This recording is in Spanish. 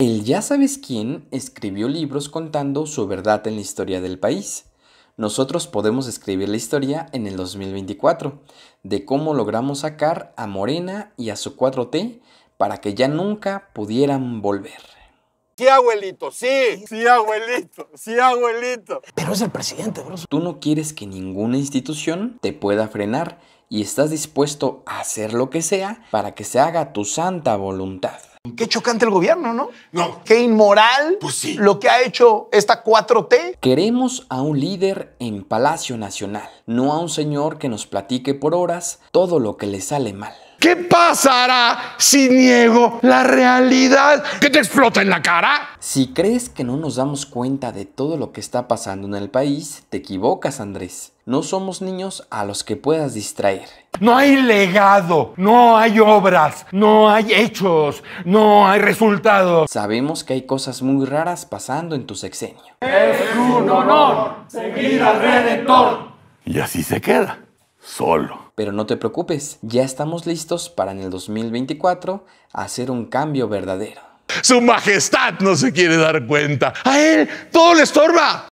El ya sabes quién escribió libros contando su verdad en la historia del país. Nosotros podemos escribir la historia en el 2024 de cómo logramos sacar a Morena y a su 4T para que ya nunca pudieran volver. Sí, abuelito, sí, sí, abuelito, sí, abuelito. Pero es el presidente, bro. Tú no quieres que ninguna institución te pueda frenar y estás dispuesto a hacer lo que sea para que se haga tu santa voluntad. Qué chocante el gobierno, ¿no? No. Qué inmoral pues lo que ha hecho esta 4T. Queremos a un líder en Palacio Nacional, no a un señor que nos platique por horas todo lo que le sale mal. ¿Qué pasará si niego la realidad? que te explota en la cara? Si crees que no nos damos cuenta de todo lo que está pasando en el país, te equivocas, Andrés. No somos niños a los que puedas distraer. No hay legado, no hay obras, no hay hechos, no hay resultados. Sabemos que hay cosas muy raras pasando en tu sexenio. Es un honor seguir al Redentor. Y así se queda, solo. Pero no te preocupes, ya estamos listos para en el 2024 hacer un cambio verdadero. Su Majestad no se quiere dar cuenta. A él todo le estorba.